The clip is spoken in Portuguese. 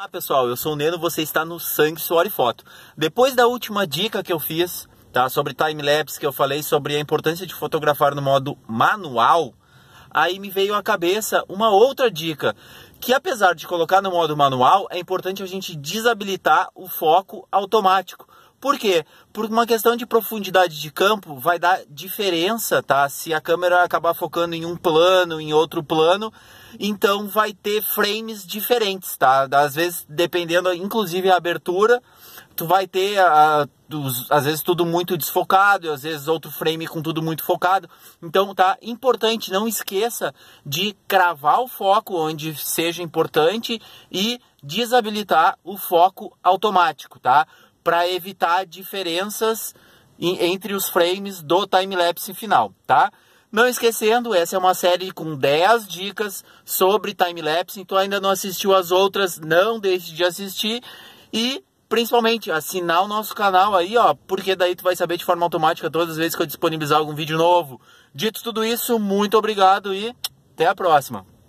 Olá ah, pessoal, eu sou o Neno, você está no Sangue, Suor e Foto. Depois da última dica que eu fiz, tá, sobre time-lapse, que eu falei sobre a importância de fotografar no modo manual, aí me veio à cabeça uma outra dica, que apesar de colocar no modo manual, é importante a gente desabilitar o foco automático. Por quê? Por uma questão de profundidade de campo, vai dar diferença, tá? Se a câmera acabar focando em um plano, em outro plano, então vai ter frames diferentes, tá? Às vezes, dependendo, inclusive a abertura, tu vai ter a, ah, dos, às vezes tudo muito desfocado, e às vezes outro frame com tudo muito focado. Então tá importante, não esqueça de cravar o foco onde seja importante e desabilitar o foco automático, tá? para evitar diferenças entre os frames do time-lapse final, tá? Não esquecendo, essa é uma série com 10 dicas sobre time-lapse, então ainda não assistiu as outras, não deixe de assistir e principalmente assinar o nosso canal aí, ó, porque daí tu vai saber de forma automática todas as vezes que eu disponibilizar algum vídeo novo. Dito tudo isso, muito obrigado e até a próxima.